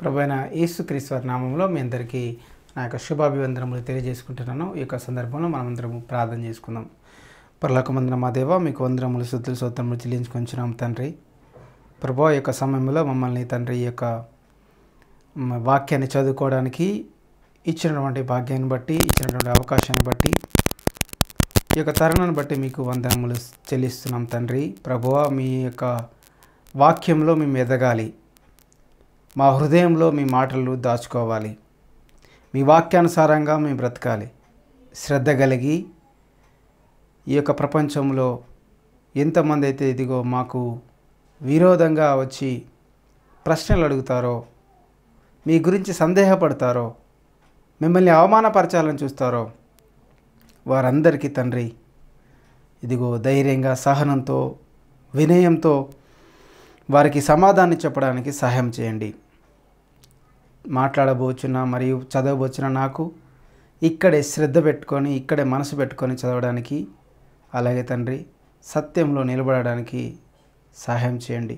ప్రభైన యేసుక్రీశ్వర నామంలో మీ అందరికీ నా యొక్క శుభాభివందనములు తెలియజేసుకుంటున్నాను ఈ యొక్క సందర్భంలో మనమందరం ప్రార్థన చేసుకుందాం మందిన మా దేవ మీకు వందరములు శుద్ధులు సూత్రములు చెల్లించుకొంచున్నాం తండ్రి ప్రభా యొక్క సమయంలో మమ్మల్ని తండ్రి యొక్క వాక్యాన్ని చదువుకోవడానికి ఇచ్చినటువంటి భాగ్యాన్ని బట్టి ఇచ్చినటువంటి అవకాశాన్ని బట్టి ఈ యొక్క తరుణాన్ని బట్టి మీకు వందనములు చెల్లిస్తున్నాం తండ్రి ప్రభువ మీ యొక్క వాక్యంలో మేము ఎదగాలి మా హృదయంలో మీ మాటలు దాచుకోవాలి మీ వాక్యానుసారంగా మేము బ్రతకాలి శ్రద్ధ కలిగి ఈ యొక్క ప్రపంచంలో ఎంతమంది అయితే ఇదిగో మాకు విరోధంగా వచ్చి ప్రశ్నలు అడుగుతారో మీ గురించి సందేహపడతారో మిమ్మల్ని అవమానపరచాలని చూస్తారో వారందరికీ తండ్రి ఇదిగో ధైర్యంగా సహనంతో వినయంతో వారికి సమాధానం చెప్పడానికి సహాయం చేయండి మాట్లాడబోచున్న మరియు చదవబోచున్న నాకు ఇక్కడే శ్రద్ధ పెట్టుకొని ఇక్కడే మనసు పెట్టుకొని చదవడానికి అలాగే తండ్రి సత్యంలో నిలబడడానికి సహాయం చేయండి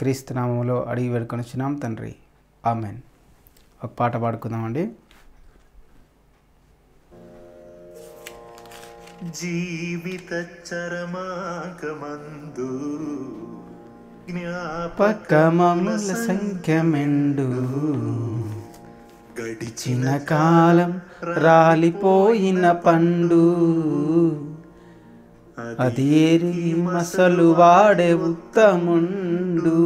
క్రీస్తునామంలో అడిగి పెట్టుకొని వచ్చినాం తండ్రి ఆమెన్ ఒక పాట పాడుకుందామండి జీవిత చరమాకమందు జ్ఞాపకమముల సంఖ్య మెండు గడిచిన కాలం రాలిపోయిన పండు అదేరి మసలు వాడే ఉత్తముండు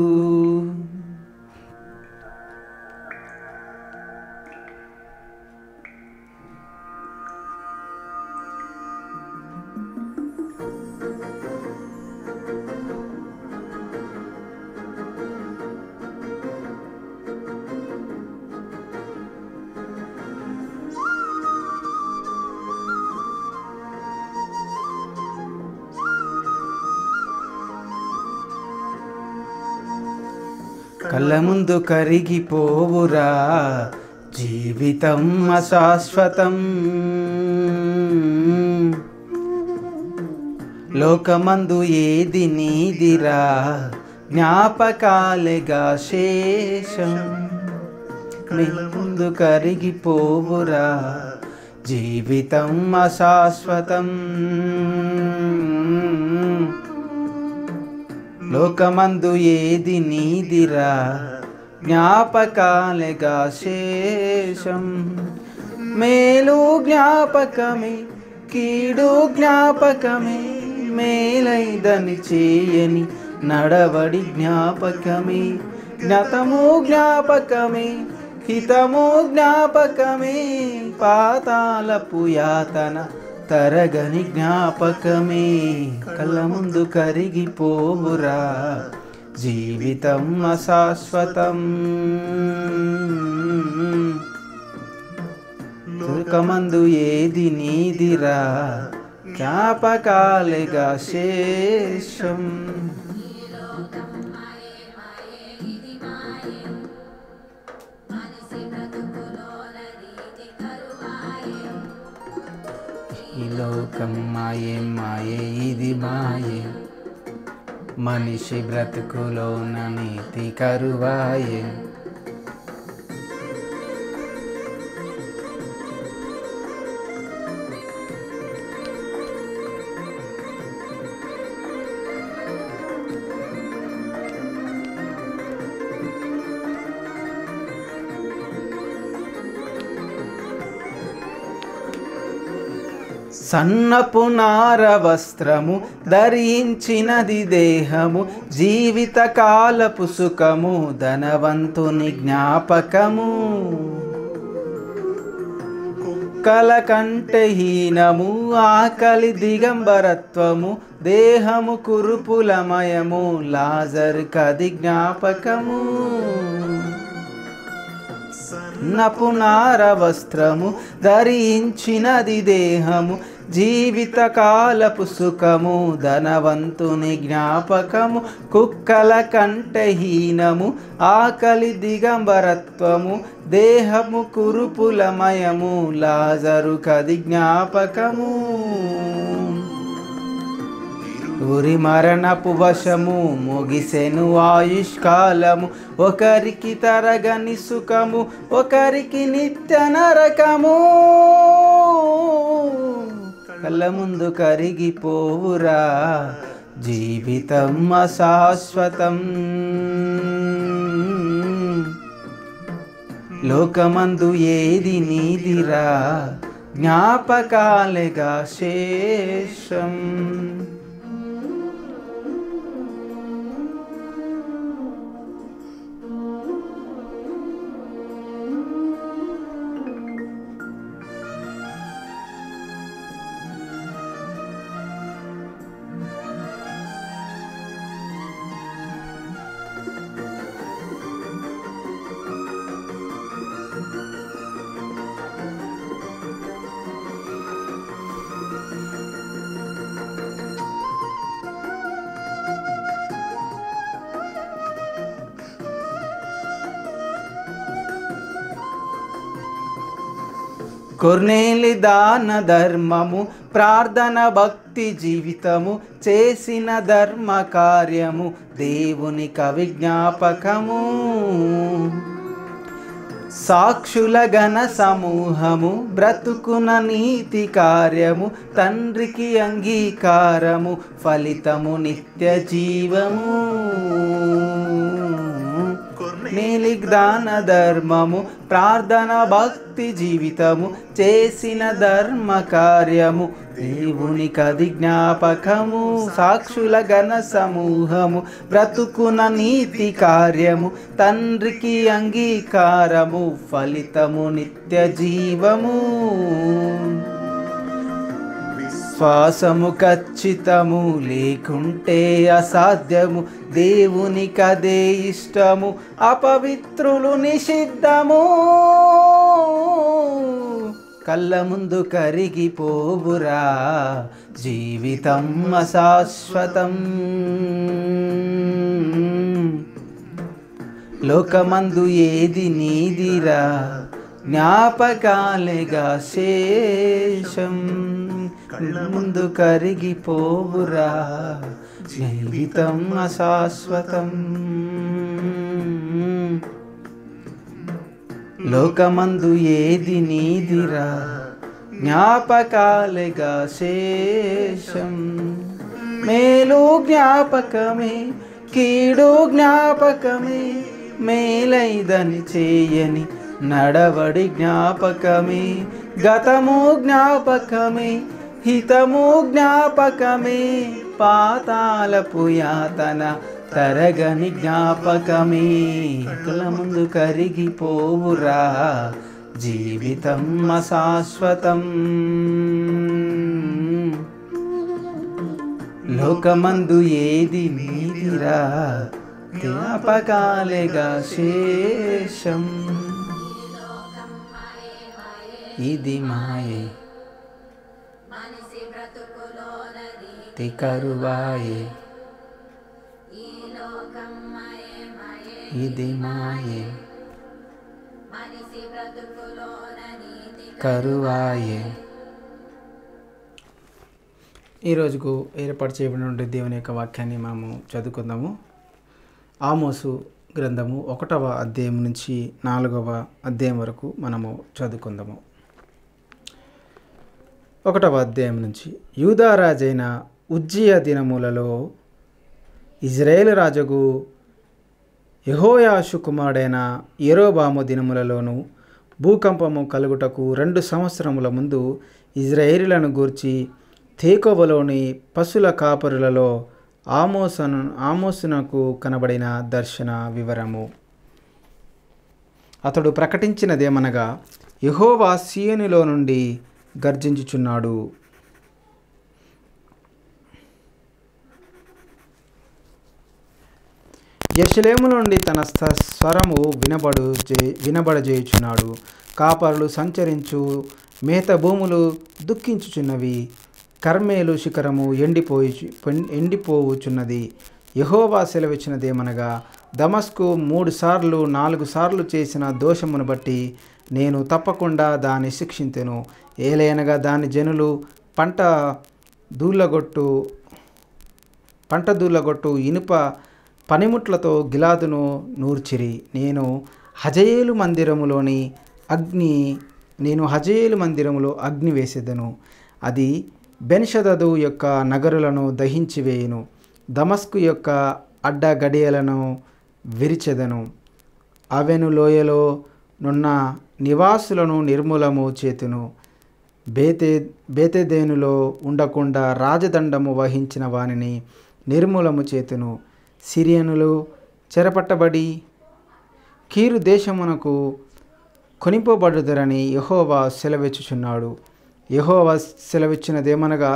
ముందు కరిగిపోవురా జీవితం అశాశ్వతం లోకమందు ఏది నీదిరా జ్ఞాపకాలుగా శేషం ముందు కరిగిపోవురా జీవితం అశాశ్వతం లోకమందు ఏది నీదిరా జ్ఞాపకాలిగా శేషం మేలు జ్ఞాపకమే కీడు జ్ఞాపకమే మేలైదని చేయని నడవడి జ్ఞాపకమే జ్ఞతము జ్ఞాపకమే హితము జ్ఞాపకమే పాతాలపు యాతన తరగని జ్ఞాపకమే కళ్ళ ముందు కరిగిపోవురా జీవితం అశాశ్వతం తుకమందు ఏది నీదిరా జ్ఞాపకాలుగా శేషం ఈ లోకం మాయే మాయే ఇది మాయే मनिषि व्रत कुलो न नीति करुवाये సన్నపు నార వస్త్రము ధరించినది దేహము జీవిత కాలపు సుఖము ధనవంతుని జ్ఞాపకము కుక్కల కంటే హీనము ఆకలి దిగంబరత్వము దేహము కురుపులమయము లాజర్ కది జ్ఞాపకము నపునార వస్త్రము ధరించినది దేహము జీవితకాలపు సుఖము ధనవంతుని జ్ఞాపకము కుక్కల కంఠహీనము హీనము ఆకలి దిగంబరత్వము దేహము కురుపులమయము లాజరు కది జ్ఞాపకము ఊరి మరణపు వశము ముగిసెను ఆయుష్కాలము ఒకరికి తరగని సుఖము ఒకరికి నిత్య నరకము కళ్ళ ముందు కరిగిపోవురా జీవితం అశాశ్వతం లోకమందు ఏది నీదిరా జ్ఞాపకాలగా శేషం కొర్నేలి దాన ధర్మము ప్రార్థన భక్తి జీవితము చేసిన ధర్మ కార్యము దేవుని కవిజ్ఞాపకము సాక్షుల గణ సమూహము బ్రతుకున నీతి కార్యము తండ్రికి అంగీకారము ఫలితము నిత్య జీవము జ్ఞాన ధర్మము ప్రార్థన భక్తి జీవితము చేసిన ధర్మ కార్యము కది జ్ఞాపకము సాక్షుల ఘన సమూహము బ్రతుకున నీతి కార్యము తండ్రికి అంగీకారము ఫలితము నిత్య జీవము విశ్వాసము ఖచ్చితము లేకుంటే అసాధ్యము దేవునికదే ఇష్టము అపవిత్రులు నిషిద్ధము కళ్ళ ముందు కరిగిపోవురా జీవితం అశాశ్వతం లోకమందు ఏది నీదిరా జ్ఞాపకాలేగా శేషం కళ్ళ ముందు కరిగిపోవురా జీవితం అశాశ్వతం లోకమందు ఏది నీదిరా జ్ఞాపకాలుగా శేషం మేలు జ్ఞాపకమే కీడు జ్ఞాపకమే మేలైదని చేయని నడవడి జ్ఞాపకమే గతము జ్ఞాపకమే హితము జ్ఞాపకమే పాతాలపు యాతన తరగని జ్ఞాపకమే కుల ముందు కరిగిపోవురా జీవితం అశాశ్వతం లోకమందు ఏది మీదిరా జ్ఞాపకాలేగా శేషం ఇది మాయే అతి కరువాయే ఇది మాయే కరువాయే ఈరోజుకు ఏర్పాటు చేయబడిన దేవుని యొక్క వాక్యాన్ని మనము చదువుకుందాము ఆమోసు గ్రంథము ఒకటవ అధ్యాయం నుంచి నాలుగవ అధ్యాయం వరకు మనము చదువుకుందాము ఒకటవ అధ్యాయం నుంచి యూదారాజైన ఉజ్జియ దినములలో ఇజ్రాయేల్ రాజుకు యహోయాషు కుమారుడైన ఎరోబాము దినములలోను భూకంపము కలుగుటకు రెండు సంవత్సరముల ముందు ఇజ్రాయేలులను గూర్చి తేకోవలోని పశుల కాపరులలో ఆమోసను ఆమోసునకు కనబడిన దర్శన వివరము అతడు ప్రకటించినదేమనగా యహోవా సీయనిలో నుండి గర్జించుచున్నాడు యశలేము నుండి తన స్వరము వినబడు చే వినబడజేయుచున్నాడు కాపరులు సంచరించు మేత భూములు దుఃఖించుచున్నవి కర్మేలు శిఖరము ఎండిపోయి ఎండిపోవుచున్నది యహోవా సెలవిచ్చినదేమనగా దమస్కు మూడు సార్లు నాలుగు సార్లు చేసిన దోషమును బట్టి నేను తప్పకుండా దాన్ని శిక్షించెను ఏలైనగా దాని జనులు పంట దూళ్ళగొట్టు పంట దూళ్ళగొట్టు ఇనుప పనిముట్లతో గిలాదును నూర్చిరి నేను హజయేలు మందిరములోని అగ్ని నేను హజయేలు మందిరములో అగ్ని వేసేదను అది బెన్షదదు యొక్క నగరులను దహించివేయును దమస్కు యొక్క అడ్డగడియలను విరిచెదను అవెను లోయలో నున్న నివాసులను నిర్మూలము చేతును బేతే బేతేదేనులో ఉండకుండా రాజదండము వహించిన వానిని నిర్మూలము చేతును సిరియనులు చెరపట్టబడి కీరు దేశమునకు కొనిపోబడుదరని యహోవా సెలవిచ్చుచున్నాడు యహోవా సెలవిచ్చినదేమనగా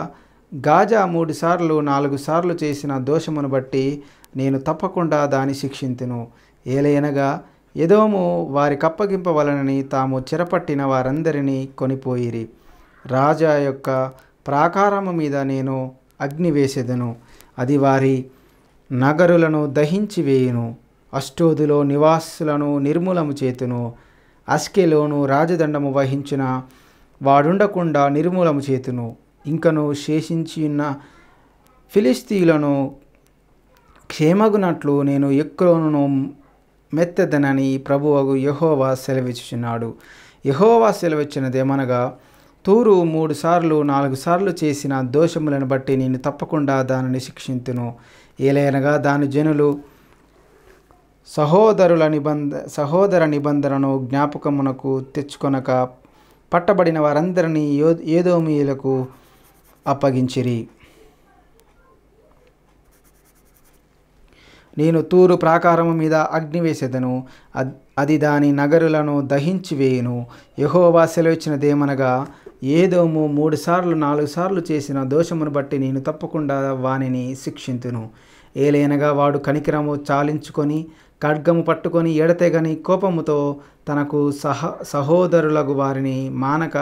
గాజా మూడు సార్లు నాలుగు సార్లు చేసిన దోషమును బట్టి నేను తప్పకుండా దాని శిక్షింతును ఏలయనగా ఏదోము వారి కప్పగింపవలనని తాము చెరపట్టిన వారందరినీ కొనిపోయిరి రాజా యొక్క ప్రాకారము మీద నేను అగ్ని వేసేదను అది వారి నగరులను దహించివేయును అష్టోదులో నివాసులను నిర్మూలము చేతును అస్కెలోను రాజదండము వహించిన వాడుండకుండా నిర్మూలము చేతును ఇంకను శేషించి ఉన్న ఫిలిస్తీయులను క్షేమగునట్లు నేను ఎక్కువను మెత్తదనని ప్రభువు యహోవా సెలవిచ్చున్నాడు యహోవా సెలవిచ్చినదేమనగా తూరు మూడు సార్లు నాలుగు సార్లు చేసిన దోషములను బట్టి నేను తప్పకుండా దానిని శిక్షించును ఏలైనగా దాని జనులు సహోదరుల నిబంధ సహోదర నిబంధనను జ్ఞాపకమునకు తెచ్చుకొనక పట్టబడిన వారందరినీ యో ఏదోమీయులకు అప్పగించిరి నేను తూరు ప్రాకారము మీద అగ్ని వేసేదను అది దాని నగరులను దహించి వేయును యహోవా సెలవిచ్చినదేమనగా ఏదోము మూడు సార్లు నాలుగు సార్లు చేసిన దోషమును బట్టి నేను తప్పకుండా వానిని శిక్షింతును ఏలైనగా వాడు కనికిరము చాలించుకొని ఖడ్గము పట్టుకొని ఎడతెగని కోపముతో తనకు సహ సహోదరులకు వారిని మానక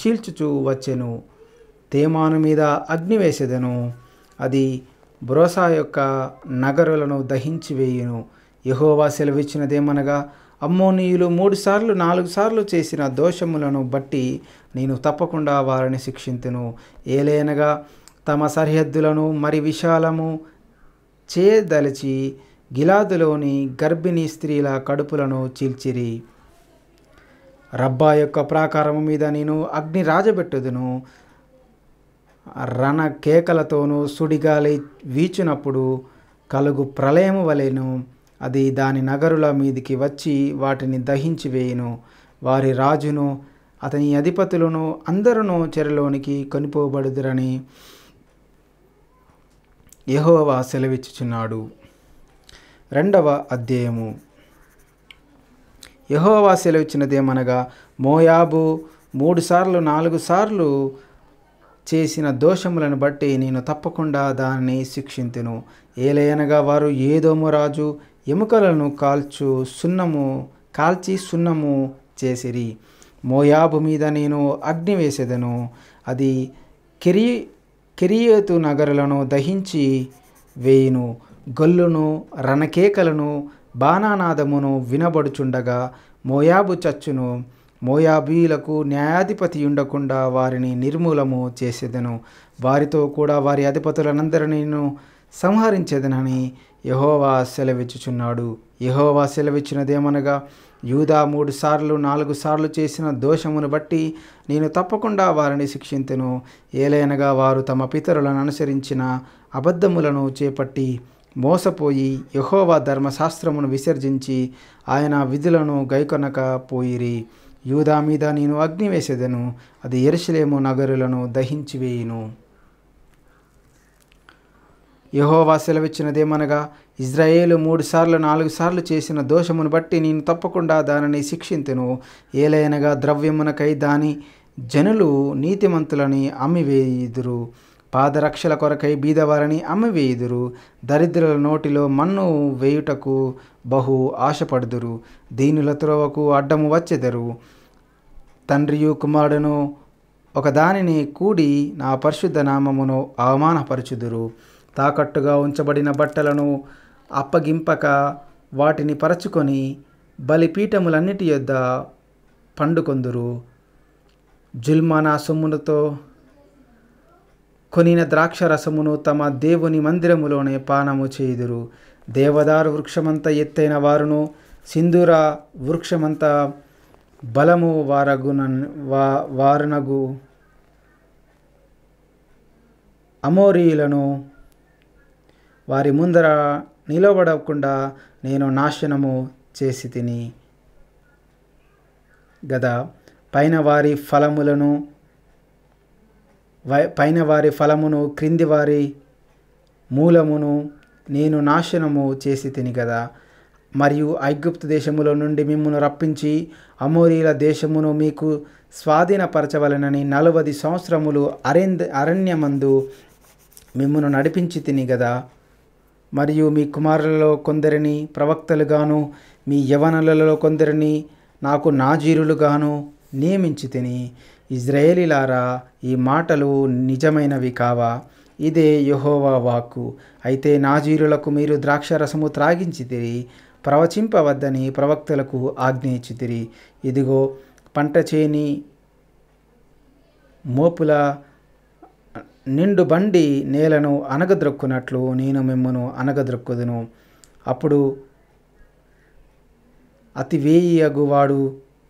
చీల్చుచూ వచ్చెను తేమాను మీద అగ్ని వేసేదెను అది బ్రోసా యొక్క నగరులను దహించి వేయును యహోవా సెలవిచ్చినదేమనగా అమ్మోనీయులు మూడు సార్లు నాలుగు సార్లు చేసిన దోషములను బట్టి నేను తప్పకుండా వారిని శిక్షింతును ఏలైనగా తమ సరిహద్దులను మరి విశాలము చేయదలిచి గిలాదులోని గర్భిణీ స్త్రీల కడుపులను చీల్చిరి రబ్బా యొక్క ప్రాకారము మీద నేను అగ్ని రాజబెట్టుదును రణ కేకలతోనూ సుడిగాలి వీచినప్పుడు కలుగు ప్రళయము వలెను అది దాని నగరుల మీదికి వచ్చి వాటిని దహించి వేయును వారి రాజును అతని అధిపతులను అందరూ చెరలోనికి కొనిపోబడుదురని యహోవా సెలవిచ్చుచున్నాడు రెండవ అధ్యయము యహోవా సెలవిచ్చినదేమనగా మోయాబు మూడుసార్లు నాలుగు సార్లు చేసిన దోషములను బట్టి నేను తప్పకుండా దానిని శిక్షింతును ఏలయనగా వారు ఏదోమో రాజు ఎముకలను కాల్చు సున్నము కాల్చి సున్నము చేసిరి మోయాబు మీద నేను అగ్ని వేసేదను అది కిరి కిరియేతు నగరులను దహించి వేయును గొల్లును రణకేకలను బాణానాదమును వినబడుచుండగా మోయాబు చచ్చును మోయాబీలకు న్యాయాధిపతి ఉండకుండా వారిని నిర్మూలము చేసేదను వారితో కూడా వారి నేను సంహరించేదనని యహోవా సెలవిచ్చుచున్నాడు యహోవా సెలవిచ్చినదేమనగా యూదా మూడు సార్లు నాలుగు సార్లు చేసిన దోషమును బట్టి నేను తప్పకుండా వారిని శిక్షింతును ఏలైనగా వారు తమ పితరులను అనుసరించిన అబద్ధములను చేపట్టి మోసపోయి యహోవా ధర్మశాస్త్రమును విసర్జించి ఆయన విధులను గైకొనక పోయిరి యూదా మీద నేను అగ్ని వేసేదను అది ఎరుసలేము నగరులను దహించివేయును యహోవా సెలవిచ్చినదేమనగా ఇజ్రాయేలు సార్లు నాలుగు సార్లు చేసిన దోషమును బట్టి నేను తప్పకుండా దానిని శిక్షింతును ఏలైనగా ద్రవ్యమునకై దాని జనులు నీతిమంతులని అమ్మివేయుదురు పాదరక్షల కొరకై బీదవారిని అమ్మివేయుదురు దరిద్రుల నోటిలో మన్ను వేయుటకు బహు ఆశపడుదురు దీనుల త్రోవకు అడ్డము వచ్చెదరు తండ్రియు కుమారుడును ఒకదానిని కూడి నా పరిశుద్ధ నామమును అవమానపరచుదురు తాకట్టుగా ఉంచబడిన బట్టలను అప్పగింపక వాటిని పరచుకొని బలిపీఠములన్నిటి యొద్ద పండుకొందురు జుల్మానా సొమ్ములతో కొనిన ద్రాక్ష రసమును తమ దేవుని మందిరములోనే పానము చేయుదురు దేవదారు వృక్షమంత ఎత్తైన వారును సింధూర వృక్షమంత బలము వారగున వా వారనగు అమోరీయులను వారి ముందర నిలబడకుండా నేను నాశనము చేసి తిని గదా పైన వారి ఫలములను పైన వారి ఫలమును క్రింది వారి మూలమును నేను నాశనము చేసి తిని కదా మరియు ఐగుప్తు దేశములో నుండి మిమ్మను రప్పించి అమోరీల దేశమును మీకు స్వాధీనపరచవలనని నలవది సంవత్సరములు అరెంద అరణ్యమందు మిమ్మను నడిపించి తిని కదా మరియు మీ కుమారులలో కొందరిని ప్రవక్తలుగాను మీ యవనలలో కొందరిని నాకు నాజీరులుగాను నియమించి తిని ఇజ్రాయేలీలారా ఈ మాటలు నిజమైనవి కావా ఇదే యహోవా వాక్కు అయితే నాజీరులకు మీరు ద్రాక్షరసము తిరి ప్రవచింపవద్దని ప్రవక్తలకు ఆజ్ఞయించి తిరి ఇదిగో పంట చేని మోపుల నిండు బండి నేలను అనగద్రొక్కునట్లు నేను మిమ్మను అనగద్రొక్కుదును అప్పుడు అతి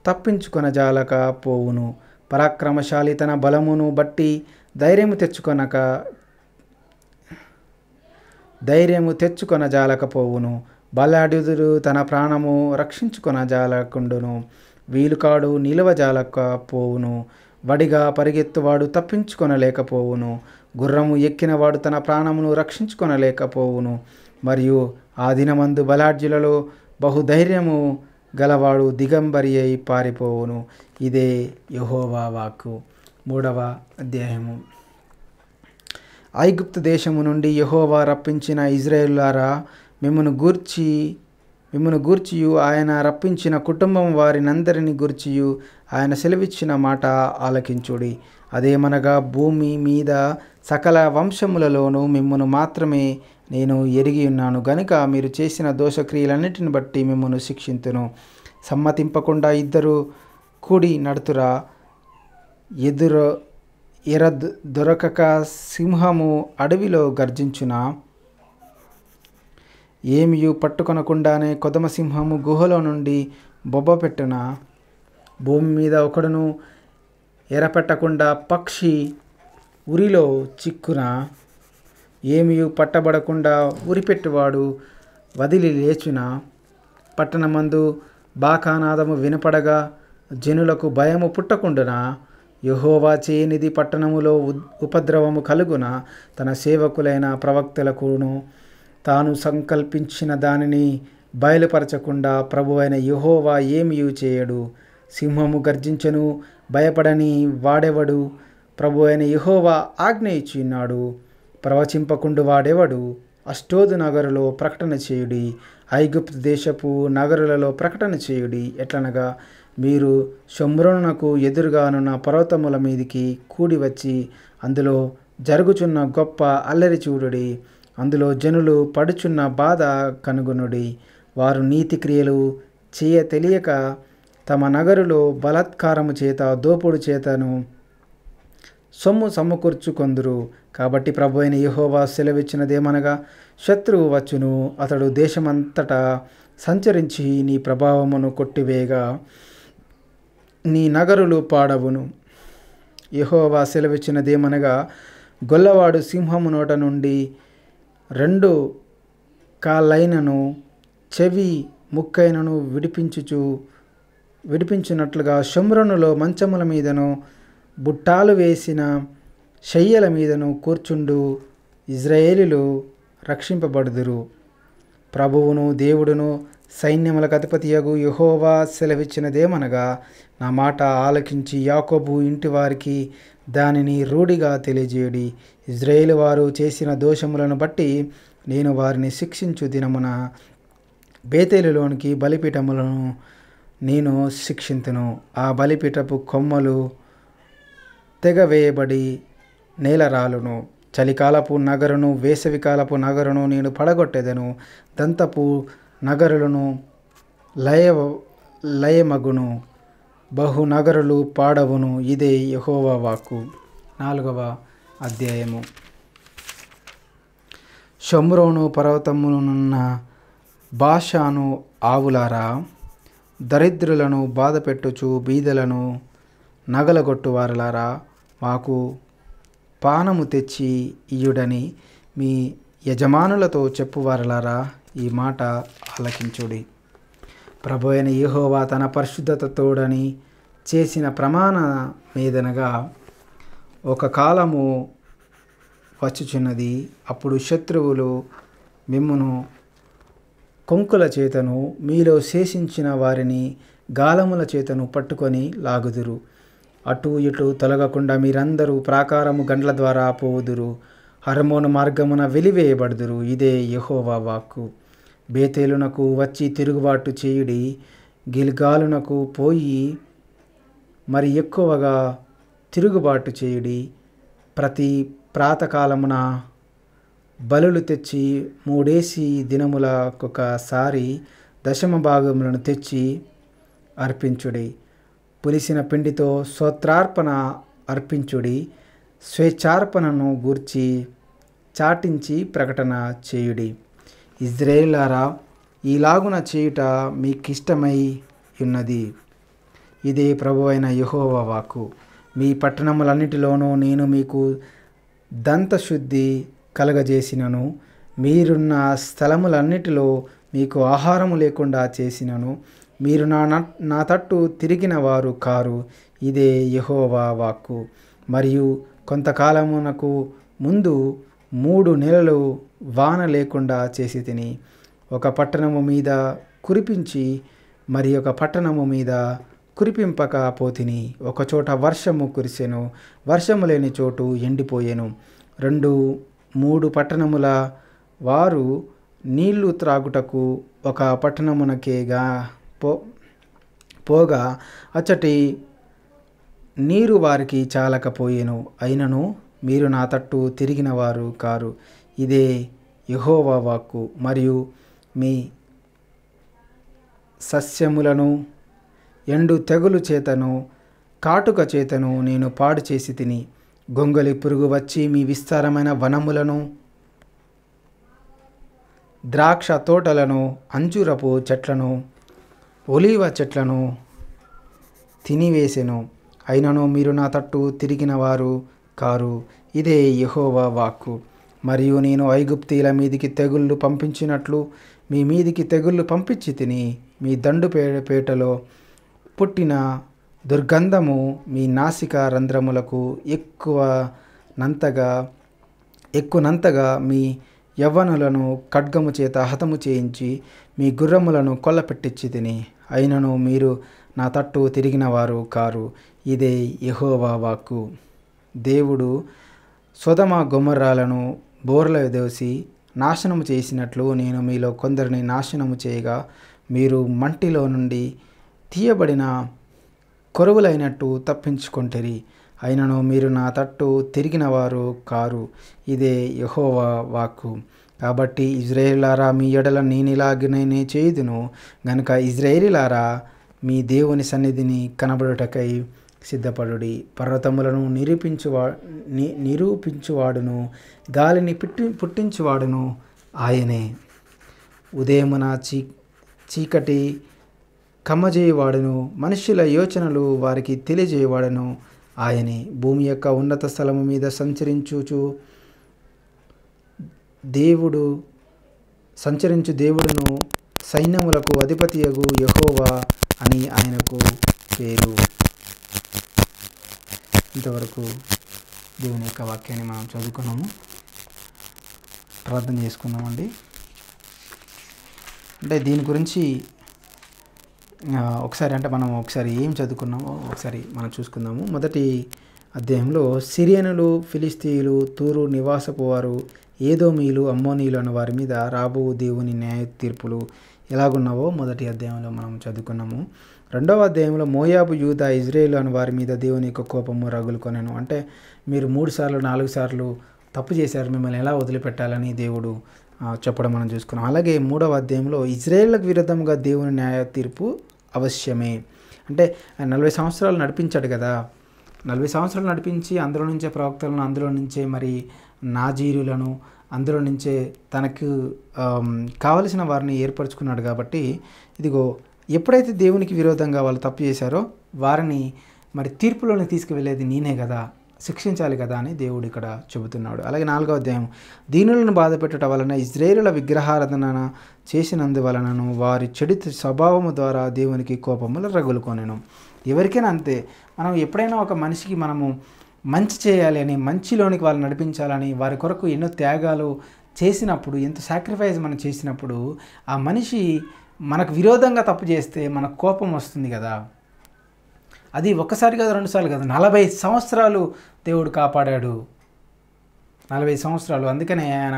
తప్పించుకొన జాలక పోవును పరాక్రమశాలి తన బలమును బట్టి ధైర్యము తెచ్చుకొనక ధైర్యము తెచ్చుకొన పోవును బలాడుదురు తన ప్రాణము రక్షించుకొన జాలకుండును వీలుకాడు జాలక పోవును వడిగా పరిగెత్తువాడు తప్పించుకొనలేకపోవును గుర్రము ఎక్కినవాడు తన ప్రాణమును రక్షించుకొనలేకపోవును మరియు ఆ దినమందు బలాఢ్యులలో బహుధైర్యము గలవాడు దిగంబరి అయి పారిపోవును ఇదే యహోవా వాక్కు మూడవ అధ్యాయము ఐగుప్తు దేశము నుండి యహోవా రప్పించిన ఇజ్రాయేలారా మిమ్మను గూర్చి మిమ్మను గూర్చియు ఆయన రప్పించిన కుటుంబం వారినందరిని గూర్చియు ఆయన సెలవిచ్చిన మాట ఆలకించుడి అదేమనగా భూమి మీద సకల వంశములలోనూ మిమ్మను మాత్రమే నేను ఎరిగి ఉన్నాను గనుక మీరు చేసిన దోషక్రియలన్నిటిని బట్టి మిమ్మను శిక్షింతును సమ్మతింపకుండా ఇద్దరు కూడి నడుతురా ఎదురు ఎర దొరకక సింహము అడవిలో గర్జించునా ఏమియు పట్టుకొనకుండానే కొదమసింహము గుహలో నుండి బొబ్బ పెట్టున భూమి మీద ఒకడును ఎరపెట్టకుండా పక్షి ఉరిలో చిక్కున ఏమియు పట్టబడకుండా ఉరిపెట్టువాడు వదిలి లేచున పట్టణమందు బాకానాదము వినపడగా జనులకు భయము పుట్టకుండున యహోవా చేయనిది పట్టణములో ఉపద్రవము కలుగున తన సేవకులైన ప్రవక్తలకును తాను సంకల్పించిన దానిని బయలుపరచకుండా ప్రభు అయిన యహోవా ఏమియూ చేయడు సింహము గర్జించను భయపడని వాడెవడు ప్రభు అయిన యహోవా ఆజ్ఞ ఇచ్చిన్నాడు ప్రవచింపకుండు వాడెవడు అష్టోదు నగరులో ప్రకటన చేయుడి ఐగుప్తు దేశపు నగరులలో ప్రకటన చేయుడి ఎట్లనగా మీరు శంభ్రణకు ఎదురుగానున్న పర్వతముల మీదికి కూడి వచ్చి అందులో జరుగుచున్న గొప్ప అల్లరి చూడుడి అందులో జనులు పడుచున్న బాధ కనుగొనుడి వారు నీతి క్రియలు చేయ తెలియక తమ నగరులో బలత్కారము చేత దోపుడు చేతను సొమ్ము సమకూర్చుకొందురు కాబట్టి ప్రభు అయిన యహోవా సెలవిచ్చినదేమనగా శత్రువు వచ్చును అతడు దేశమంతటా సంచరించి నీ ప్రభావమును కొట్టివేగా నీ నగరులు పాడవును యహోవా సెలవిచ్చినదేమనగా గొల్లవాడు సింహము నోట నుండి రెండు కాళ్ళైనను చెవి ముక్కైనను విడిపించుచు విడిపించినట్లుగా శుమ్రనులో మంచముల మీదను బుట్టాలు వేసిన శయ్యల మీదను కూర్చుండు ఇజ్రాయేలీలు రక్షింపబడుదురు ప్రభువును దేవుడును సైన్యముల అగు యహోవా సెలవిచ్చినదేమనగా నా మాట ఆలకించి యాకోబు ఇంటి వారికి దానిని రూఢిగా తెలియజేయడి ఇజ్రాయేల్ వారు చేసిన దోషములను బట్టి నేను వారిని శిక్షించు దినమున బేతేలులోనికి బలిపీఠములను నేను శిక్షించును ఆ బలిపీఠపు కొమ్మలు తెగవేయబడి నేలరాలును చలికాలపు నగరును వేసవికాలపు నగరును నేను పడగొట్టెదను దంతపు నగరులను లయ లయమగును బహునగరులు పాడవును ఇదే యహోవా వాకు నాలుగవ అధ్యాయము షమ్రోను పర్వతమునున్న భాషాను ఆవులారా దరిద్రులను బాధపెట్టుచు బీదలను నగలగొట్టువారలారా మాకు పానము తెచ్చి ఇయుడని మీ యజమానులతో చెప్పువారలారా ఈ మాట ఆలకించుడి ప్రభు అయిన యహోవా తన పరిశుద్ధత తోడని చేసిన ప్రమాణ మీదనగా ఒక కాలము వచ్చుచున్నది అప్పుడు శత్రువులు మిమ్మును కొంకుల చేతను మీలో శేషించిన వారిని గాలముల చేతను పట్టుకొని లాగుదురు అటు ఇటు తొలగకుండా మీరందరూ ప్రాకారము గండ్ల ద్వారా పోవుదురు హర్మోను మార్గమున వెలివేయబడుదురు ఇదే యహోవా వాక్కు బేతేలునకు వచ్చి తిరుగుబాటు చేయుడి గిల్గాలునకు పోయి మరి ఎక్కువగా తిరుగుబాటు చేయుడి ప్రతి ప్రాతకాలమున బలులు తెచ్చి మూడేసి దినముల ఒక్కొక్కసారి దశమ భాగములను తెచ్చి అర్పించుడి పులిసిన పిండితో స్తోత్రార్పణ అర్పించుడి స్వేచ్ఛార్పణను గూర్చి చాటించి ప్రకటన చేయుడి ఇజ్రాయేలారా ఈలాగున చేయుట మీకిష్టమై ఉన్నది ఇదే ప్రభు అయిన వాకు మీ పట్టణములన్నిటిలోనూ నేను మీకు దంతశుద్ధి కలగజేసినను మీరున్న స్థలములన్నిటిలో మీకు ఆహారము లేకుండా చేసినను మీరు నా నా తట్టు తిరిగిన వారు కారు ఇదే యహోవా వాక్కు మరియు కొంతకాలమునకు ముందు మూడు నెలలు వాన లేకుండా చేసి తిని ఒక పట్టణము మీద కురిపించి మరి ఒక పట్టణము మీద కురిపింపక పోతిని ఒకచోట వర్షము కురిసెను వర్షము లేని చోటు ఎండిపోయేను రెండు మూడు పట్టణముల వారు నీళ్లు త్రాగుటకు ఒక పట్టణమునకేగా పో పోగా అచ్చటి నీరు వారికి చాలకపోయేను అయినను మీరు నా తట్టు తిరిగిన వారు కారు ఇదే యహోవా వాక్కు మరియు మీ సస్యములను ఎండు తెగులు చేతను కాటుక చేతను నేను పాడు చేసి తిని గొంగలి పురుగు వచ్చి మీ విస్తారమైన వనములను ద్రాక్ష తోటలను అంజురపు చెట్లను ఒలీవ చెట్లను తినివేసెను అయినను మీరు నా తట్టు తిరిగిన వారు కారు ఇదే యహోవా వాక్కు మరియు నేను ఐగుప్తీల మీదికి తెగుళ్ళు పంపించినట్లు మీ మీదికి తెగుళ్ళు పంపించి తిని మీ దండు పేటలో పుట్టిన దుర్గంధము మీ నాసిక రంధ్రములకు ఎక్కువ నంతగా ఎక్కువనంతగా మీ యవ్వనులను ఖడ్గము చేత హతము చేయించి మీ గుర్రములను కొల్లపెట్టించి తిని అయినను మీరు నా తట్టు తిరిగిన వారు కారు ఇదే యహోవా వాక్కు దేవుడు సుధమ గుమ్మరాలను బోర్ల దోసి నాశనము చేసినట్లు నేను మీలో కొందరిని నాశనము చేయగా మీరు మంటిలో నుండి తీయబడిన కొరువులైనట్టు తప్పించుకొంటిరి అయినను మీరు నా తట్టు తిరిగిన వారు కారు ఇదే యహోవా వాక్కు కాబట్టి ఇజ్రాయేలారా మీ ఎడల నేనిలాగనే చేయుదును గనుక ఇజ్రాయేలారా మీ దేవుని సన్నిధిని కనబడుటకై సిద్ధపడుడి పర్వతములను నిరూపించువా నిరూపించువాడును గాలిని పుట్టి పుట్టించువాడును ఆయనే ఉదయమున చీ చీకటి కమ్మజేయవాడును మనుషుల యోచనలు వారికి తెలియజేయవాడును ఆయనే భూమి యొక్క ఉన్నత స్థలము మీద సంచరించుచు దేవుడు సంచరించు దేవుడును సైన్యములకు అధిపతియగు యహోవా అని ఆయనకు పేరు ఇంతవరకు దేవుని యొక్క వాక్యాన్ని మనం చదువుకున్నాము ప్రార్థన చేసుకుందామండి అంటే దీని గురించి ఒకసారి అంటే మనం ఒకసారి ఏం చదువుకున్నామో ఒకసారి మనం చూసుకుందాము మొదటి అధ్యాయంలో సిరియనులు ఫిలిస్తీయులు తూరు నివాసపు వారు ఏదోమీలు అమ్మోనీలు అన్న వారి మీద రాబో దేవుని న్యాయ తీర్పులు ఎలాగున్నావో మొదటి అధ్యాయంలో మనం చదువుకున్నాము రెండవ అధ్యాయంలో మోయాబు యూదా ఇజ్రాయేల్ అని వారి మీద దేవుని యొక్క కోపము కొనను అంటే మీరు మూడు సార్లు నాలుగు సార్లు తప్పు చేశారు మిమ్మల్ని ఎలా వదిలిపెట్టాలని దేవుడు చెప్పడం మనం చూసుకున్నాం అలాగే మూడవ అధ్యాయంలో ఇజ్రాయేళ్లకు విరుద్ధంగా దేవుని న్యాయ తీర్పు అవశ్యమే అంటే నలభై సంవత్సరాలు నడిపించాడు కదా నలభై సంవత్సరాలు నడిపించి అందులో నుంచే ప్రవక్తలను అందులో నుంచే మరి నాజీరులను అందులో నుంచే తనకు కావలసిన వారిని ఏర్పరచుకున్నాడు కాబట్టి ఇదిగో ఎప్పుడైతే దేవునికి విరోధంగా వాళ్ళు తప్పు చేశారో వారిని మరి తీర్పులోనే తీసుకువెళ్ళేది నేనే కదా శిక్షించాలి కదా అని దేవుడు ఇక్కడ చెబుతున్నాడు అలాగే నాలుగవ అధ్యాయం దీనులను పెట్టడం వలన ఇజ్రాయేలుల విగ్రహారాధన చేసినందువలనను వారి చెడు స్వభావము ద్వారా దేవునికి కోపములు రగులుకొనెను ఎవరికైనా అంతే మనం ఎప్పుడైనా ఒక మనిషికి మనము మంచి చేయాలి అని మంచిలోనికి వాళ్ళు నడిపించాలని వారి కొరకు ఎన్నో త్యాగాలు చేసినప్పుడు ఎంత సాక్రిఫైస్ మనం చేసినప్పుడు ఆ మనిషి మనకు విరోధంగా తప్పు చేస్తే మనకు కోపం వస్తుంది కదా అది ఒక్కసారి కదా రెండుసార్లు కదా నలభై సంవత్సరాలు దేవుడు కాపాడాడు నలభై సంవత్సరాలు అందుకనే ఆయన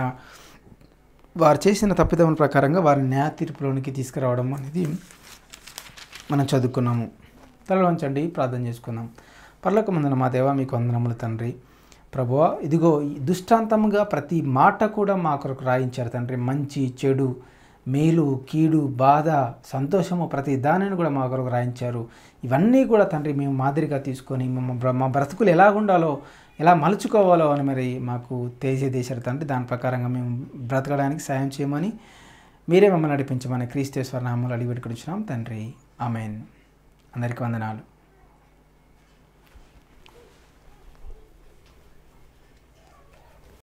వారు చేసిన తప్పిదముల ప్రకారంగా వారి న్యాయ తీర్పులోనికి తీసుకురావడం అనేది మనం చదువుకున్నాము తలవంచండి ప్రార్థన చేసుకుందాం పర్లకు ముందున మా దేవ మీకు వందనములు తండ్రి ప్రభు ఇదిగో దుష్టాంతముగా ప్రతి మాట కూడా మా కొరకు రాయించారు తండ్రి మంచి చెడు మేలు కీడు బాధ సంతోషము ప్రతి దానిని కూడా మా కొరకు రాయించారు ఇవన్నీ కూడా తండ్రి మేము మాదిరిగా తీసుకొని మా బ్రతుకులు ఎలా ఉండాలో ఎలా మలుచుకోవాలో అని మరి మాకు తెలియజేశారు తండ్రి దాని ప్రకారంగా మేము బ్రతకడానికి సాయం చేయమని మీరే మమ్మల్ని నడిపించమని క్రీస్తేశ్వర నామాలు అడిగి పెట్టుకునిచ్చినాం తండ్రి ఆమెన్ అందరికీ వందనాలు